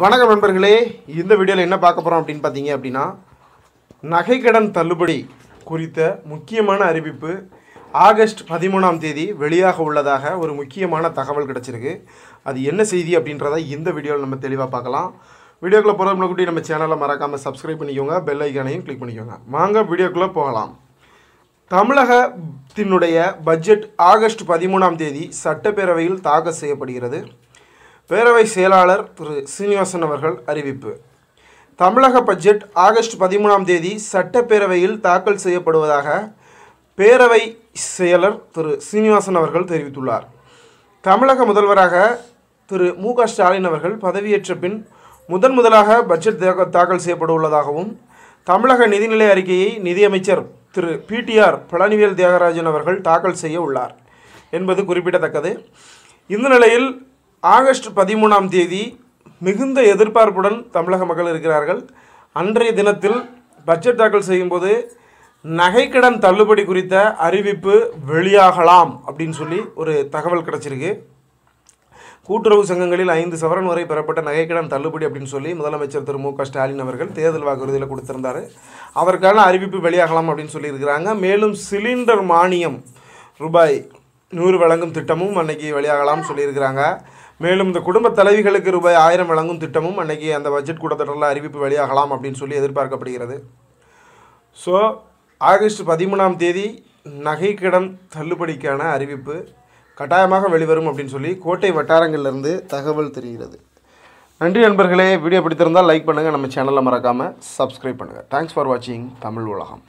வணக்கம் நண்பர்களே இந்த வீடியோவில் என்ன பார்க்க போகிறோம் அப்படின்னு பார்த்தீங்க அப்படின்னா நகைக்கடன் தள்ளுபடி குறித்த முக்கியமான அறிவிப்பு ஆகஸ்ட் பதிமூணாம் தேதி வெளியாக உள்ளதாக ஒரு முக்கியமான தகவல் கிடச்சிருக்கு அது என்ன செய்தி அப்படின்றத இந்த வீடியோவில் நம்ம தெளிவாக பார்க்கலாம் வீடியோக்குள்ளே போகிறவங்களை கூட்டி நம்ம சேனலை மறக்காமல் சப்ஸ்கிரைப் பண்ணிக்கோங்க பெல் ஐக்கானையும் கிளிக் பண்ணிக்கோங்க வாங்க வீடியோக்குள்ளே போகலாம் தமிழகத்தினுடைய பட்ஜெட் ஆகஸ்ட் பதிமூணாம் தேதி சட்டப்பேரவையில் தாக்கல் செய்யப்படுகிறது பேரவை செயலாளர் திரு சீனிவாசன் அவர்கள் அறிவிப்பு தமிழக பட்ஜெட் ஆகஸ்ட் பதிமூணாம் தேதி சட்டப்பேரவையில் தாக்கல் செய்யப்படுவதாக பேரவை செயலர் திரு சீனிவாசன் அவர்கள் தெரிவித்துள்ளார் தமிழக முதல்வராக திரு மு க ஸ்டாலின் அவர்கள் பதவியேற்ற பின் முதன் முதலாக பட்ஜெட் தாக்கல் செய்யப்பட உள்ளதாகவும் தமிழக நிதிநிலை அறிக்கையை நிதியமைச்சர் திரு பிடிஆர் பழனிவேல் தியாகராஜன் அவர்கள் தாக்கல் செய்ய உள்ளார் என்பது குறிப்பிடத்தக்கது இந்த நிலையில் ஆகஸ்ட் பதிமூணாம் தேதி மிகுந்த எதிர்பார்ப்புடன் தமிழக மக்கள் இருக்கிறார்கள் அன்றைய தினத்தில் பட்ஜெட் தாக்கல் செய்யும்போது நகைக்கடன் தள்ளுபடி குறித்த அறிவிப்பு வெளியாகலாம் அப்படின்னு சொல்லி ஒரு தகவல் கிடச்சிருக்கு கூட்டுறவு சங்கங்களில் ஐந்து சவரன் வரை பெறப்பட்ட நகைக்கடன் தள்ளுபடி அப்படின்னு சொல்லி முதலமைச்சர் திரு மு க ஸ்டாலின் அவர்கள் தேர்தல் வாக்குறுதியில் கொடுத்திருந்தார் அவருக்கான அறிவிப்பு வெளியாகலாம் அப்படின்னு சொல்லியிருக்கிறாங்க மேலும் சிலிண்டர் மானியம் ரூபாய் நூறு வழங்கும் திட்டமும் அன்னைக்கு வெளியாகலாம்னு சொல்லியிருக்கிறாங்க மேலும் இந்த குடும்ப தலைவிகளுக்கு ரூபாய் ஆயிரம் வழங்கும் திட்டமும் அன்றைக்கி அந்த பட்ஜெட் கூட்டத்தொடரில் அறிவிப்பு வெளியாகலாம் அப்படின்னு சொல்லி எதிர்பார்க்கப்படுகிறது ஸோ ஆகஸ்ட் பதிமூணாம் தேதி நகைக்கடன் தள்ளுபடிக்கான அறிவிப்பு கட்டாயமாக வெளிவரும் அப்படின்னு சொல்லி கோட்டை வட்டாரங்களிலிருந்து தகவல் தெரிகிறது நன்றி நண்பர்களே வீடியோ பிடித்திருந்தால் லைக் பண்ணுங்கள் நம்ம சேனலை மறக்காமல் சப்ஸ்கிரைப் பண்ணுங்கள் தேங்க்ஸ் ஃபார் வாட்சிங் தமிழ் உலகம்